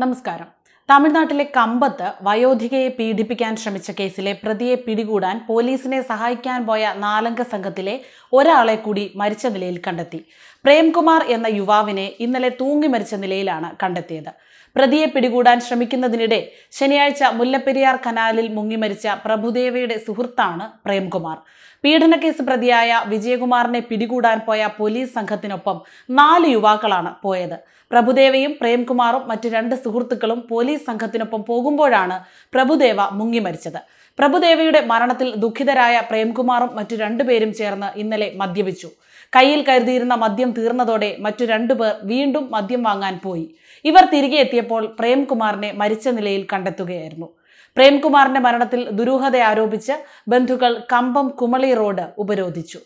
നമസ്കാരം തമിഴ്നാട്ടിലെ കമ്പത്ത് വയോധികയെ പീഡിപ്പിക്കാൻ ശ്രമിച്ച കേസിലെ പ്രതിയെ പിടികൂടാൻ പോലീസിനെ സഹായിക്കാൻ പോയ നാലംഗ സംഘത്തിലെ ഒരാളെ കൂടി മരിച്ച നിലയിൽ കണ്ടെത്തി പ്രേംകുമാർ എന്ന യുവാവിനെ ഇന്നലെ തൂങ്ങി മരിച്ച നിലയിലാണ് കണ്ടെത്തിയത് പ്രതിയെ പിടികൂടാൻ ശ്രമിക്കുന്നതിനിടെ ശനിയാഴ്ച മുല്ലപ്പെരിയാർ കനാലിൽ മുങ്ങി മരിച്ച പ്രഭുദേവയുടെ സുഹൃത്താണ് പ്രേംകുമാർ പീഡനക്കേസ് പ്രതിയായ വിജയകുമാറിനെ പിടികൂടാൻ പോയ പോലീസ് സംഘത്തിനൊപ്പം നാല് യുവാക്കളാണ് പോയത് പ്രഭുദേവയും പ്രേംകുമാറും മറ്റു രണ്ട് സുഹൃത്തുക്കളും പോലീസ് സംഘത്തിനൊപ്പം പോകുമ്പോഴാണ് പ്രഭുദേവ മുങ്ങി മരിച്ചത് പ്രഭുദേവയുടെ മരണത്തിൽ ദുഃഖിതരായ പ്രേംകുമാറും മറ്റു രണ്ടുപേരും ചേർന്ന് ഇന്നലെ മദ്യപിച്ചു കയ്യിൽ കരുതിയിരുന്ന മദ്യം തീർന്നതോടെ മറ്റു രണ്ടുപേർ വീണ്ടും മദ്യം വാങ്ങാൻ പോയി ഇവർ തിരികെ എത്തിയപ്പോൾ പ്രേംകുമാറിനെ മരിച്ച നിലയിൽ കണ്ടെത്തുകയായിരുന്നു പ്രേംകുമാറിന്റെ മരണത്തിൽ ദുരൂഹത ആരോപിച്ച് ബന്ധുക്കൾ കമ്പം കുമളി റോഡ് ഉപരോധിച്ചു